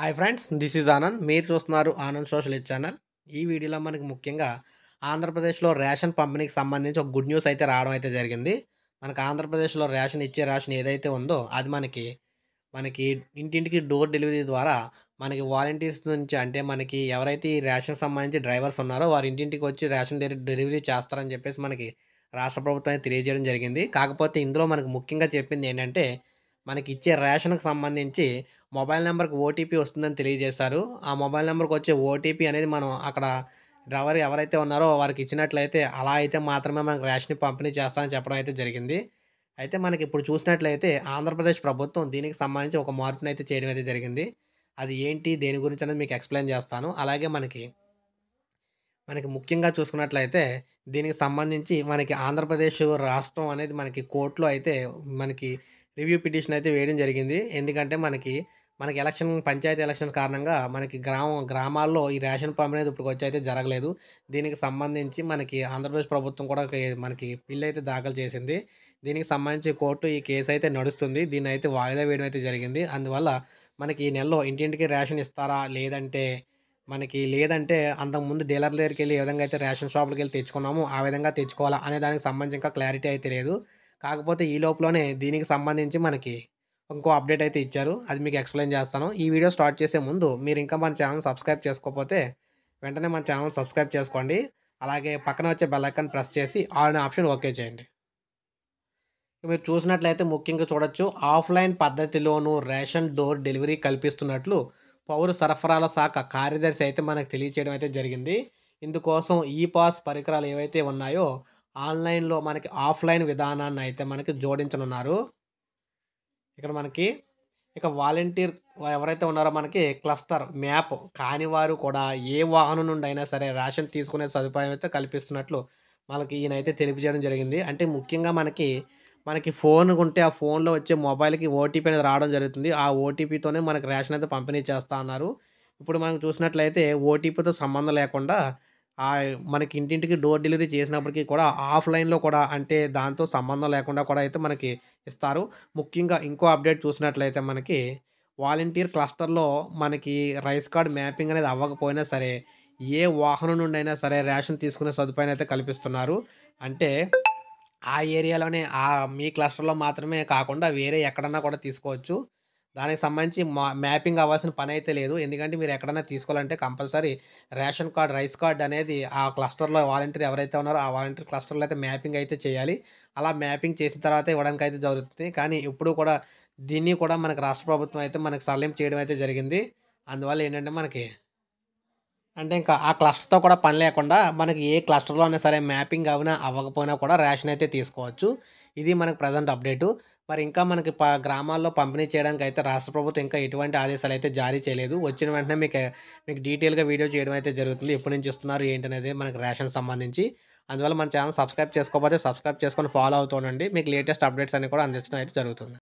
hi friends this is Anand మీరు చూస్తున్నారు Anand social channel ఈ వీడియోలో మనకి ముఖ్యంగా ఆంధ్రప్రదేశ్లో రేషన్ పంపిణీకి సంబంధించి ఒక గుడ్ న్యూస్ అయితే రావడం అయితే జరిగింది మనకు ఆంధ్రప్రదేశ్లో రేషన్ ఇచ్చే రేషన్ ఏదైతే ఉందో అది మనకి మనకి ఇంటింటికి డోర్ డెలివరీ ద్వారా మనకి వాలంటీర్స్ నుంచి అంటే మనకి ఎవరైతే ఈ రేషన్ సంబంధించి డ్రైవర్స్ ఉన్నారో వారి ఇంటింటికి వచ్చి రేషన్ డెలివరీ చేస్తారని చెప్పేసి మనకి రాష్ట్ర ప్రభుత్వానికి తెలియజేయడం జరిగింది కాకపోతే ఇందులో మనకు ముఖ్యంగా చెప్పింది ఏంటంటే మనకి ఇచ్చే రేషన్కి సంబంధించి మొబైల్ నెంబర్కి ఓటీపీ వస్తుందని తెలియజేశారు ఆ మొబైల్ నెంబర్కి వచ్చే ఓటీపీ అనేది మనం అక్కడ డ్రైవర్ ఎవరైతే ఉన్నారో వారికి ఇచ్చినట్లయితే అలా అయితే మాత్రమే మనకు రేషన్ పంపిణీ చేస్తామని చెప్పడం అయితే జరిగింది అయితే మనకి ఇప్పుడు చూసినట్లయితే ఆంధ్రప్రదేశ్ ప్రభుత్వం దీనికి సంబంధించి ఒక మార్పును అయితే చేయడం అయితే జరిగింది అది ఏంటి దేని గురించి అనేది మీకు ఎక్స్ప్లెయిన్ చేస్తాను అలాగే మనకి మనకి ముఖ్యంగా చూసుకున్నట్లయితే దీనికి సంబంధించి మనకి ఆంధ్రప్రదేశ్ రాష్ట్రం అనేది మనకి కోర్టులో అయితే మనకి రివ్యూ పిటిషన్ అయితే వేయడం జరిగింది ఎందుకంటే మనకి మనకి ఎలక్షన్ పంచాయతీ ఎలక్షన్ కారణంగా మనకి గ్రామ గ్రామాల్లో ఈ రేషన్ పంపిణీ అనేది ఇప్పటికొచ్చి అయితే జరగలేదు దీనికి సంబంధించి మనకి ఆంధ్రప్రదేశ్ ప్రభుత్వం కూడా మనకి బిల్ అయితే దాఖలు చేసింది దీనికి సంబంధించి కోర్టు ఈ కేసు అయితే నడుస్తుంది దీన్ని అయితే వాయిదా వేయడం అయితే జరిగింది అందువల్ల మనకి ఈ నెలలో ఇంటింటికి రేషన్ ఇస్తారా లేదంటే మనకి లేదంటే అంతకుముందు డీలర్ల దగ్గరికి వెళ్ళి ఏ విధంగా అయితే రేషన్ షాపులకి వెళ్ళి తెచ్చుకున్నాము ఆ విధంగా తెచ్చుకోవాలా అనే దానికి సంబంధించి ఇంకా క్లారిటీ అయితే లేదు కాకపోతే ఈ లోపలనే దీనికి సంబంధించి మనకి ఇంకో అప్డేట్ అయితే ఇచ్చారు అది మీకు ఎక్స్ప్లెయిన్ చేస్తాను ఈ వీడియో స్టార్ట్ చేసే ముందు మీరు ఇంకా మన ఛానల్ సబ్స్క్రైబ్ చేసుకోకపోతే వెంటనే మన ఛానల్ సబ్స్క్రైబ్ చేసుకోండి అలాగే పక్కన వచ్చే బెల్లైకన్ ప్రెస్ చేసి ఆన్ ఆప్షన్ ఓకే చేయండి మీరు చూసినట్లయితే ముఖ్యంగా చూడొచ్చు ఆఫ్లైన్ పద్ధతిలోనూ రేషన్ డోర్ డెలివరీ కల్పిస్తున్నట్లు పౌర సరఫరాల శాఖ కార్యదర్శి అయితే మనకు తెలియచేయడం అయితే జరిగింది ఇందుకోసం ఈ పాస్ పరికరాలు ఏవైతే ఉన్నాయో ఆన్లైన్లో మనకి ఆఫ్లైన్ విధానాన్ని అయితే మనకి జోడించనున్నారు ఇక్కడ మనకి ఇక వాలంటీర్ ఎవరైతే ఉన్నారో మనకి క్లస్టర్ మ్యాప్ కాని వారు కూడా ఏ వాహనం నుండి అయినా సరే రేషన్ తీసుకునే సదుపాయం అయితే కల్పిస్తున్నట్లు మనకి ఈయనైతే తెలియజేయడం జరిగింది అంటే ముఖ్యంగా మనకి మనకి ఫోన్ ఉంటే ఆ ఫోన్లో వచ్చే మొబైల్కి ఓటీపీ అనేది రావడం జరుగుతుంది ఆ ఓటీపీతోనే మనకి రేషన్ అయితే పంపిణీ చేస్తా ఉన్నారు ఇప్పుడు మనం చూసినట్లయితే ఓటీపీతో సంబంధం లేకుండా మనకి ఇంటింటికి డోర్ డెలివరీ చేసినప్పటికీ కూడా ఆఫ్లైన్లో కూడా అంటే దాంతో సంబంధం లేకుండా కూడా అయితే మనకి ఇస్తారు ముఖ్యంగా ఇంకో అప్డేట్ చూసినట్లయితే మనకి వాలంటీర్ క్లస్టర్లో మనకి రైస్ కార్డ్ మ్యాపింగ్ అనేది అవ్వకపోయినా సరే ఏ వాహనం నుండి అయినా సరే రేషన్ తీసుకునే సదుపాయం అయితే కల్పిస్తున్నారు అంటే ఆ ఏరియాలోనే ఆ మీ క్లస్టర్లో మాత్రమే కాకుండా వేరే ఎక్కడన్నా కూడా తీసుకోవచ్చు దానికి సంబంధించి మ్యాపింగ్ అవ్వాల్సిన పని అయితే లేదు ఎందుకంటే మీరు ఎక్కడైనా తీసుకోవాలంటే compulsory ration card rice card అనేది ఆ క్లస్టర్లో వాలంటీర్ ఎవరైతే ఉన్నారో ఆ వాలంటీర్ క్లస్టర్లో అయితే మ్యాపింగ్ అయితే చేయాలి అలా మ్యాపింగ్ చేసిన తర్వాత ఇవ్వడానికి అయితే జరుగుతుంది కానీ ఇప్పుడు కూడా దీన్ని కూడా మనకు రాష్ట్ర ప్రభుత్వం అయితే మనకు సడలింపు చేయడం అయితే జరిగింది అందువల్ల ఏంటంటే మనకి అంటే ఇంకా ఆ క్లస్టర్తో కూడా పని లేకుండా మనకి ఏ క్లస్టర్లో అయినా సరే మ్యాపింగ్ అవినా అవ్వకపోయినా కూడా రేషన్ అయితే తీసుకోవచ్చు ఇది మనకు ప్రజెంట్ అప్డేటు మరి ఇంకా మనకి గ్రామాల్లో పంపిణీ చేయడానికి అయితే రాష్ట్ర ప్రభుత్వం ఇంకా ఎటువంటి ఆదేశాలు అయితే జారీ చేయలేదు వచ్చిన వెంటనే మీకు మీకు డీటెయిల్గా వీడియో చేయడం అయితే జరుగుతుంది ఎప్పటి నుంచి ఇస్తున్నారు ఏంటనేది మనకి రేషన్ సంబంధించి అందువల్ల మన ఛానల్ సబ్స్క్రైబ్ చేసుకోకపోతే సబ్స్క్రైబ్ చేసుకొని ఫాలో అవుతుండండి మీకు లేటెస్ట్ అప్డేట్స్ అన్ని కూడా అందించడం అయితే జరుగుతుంది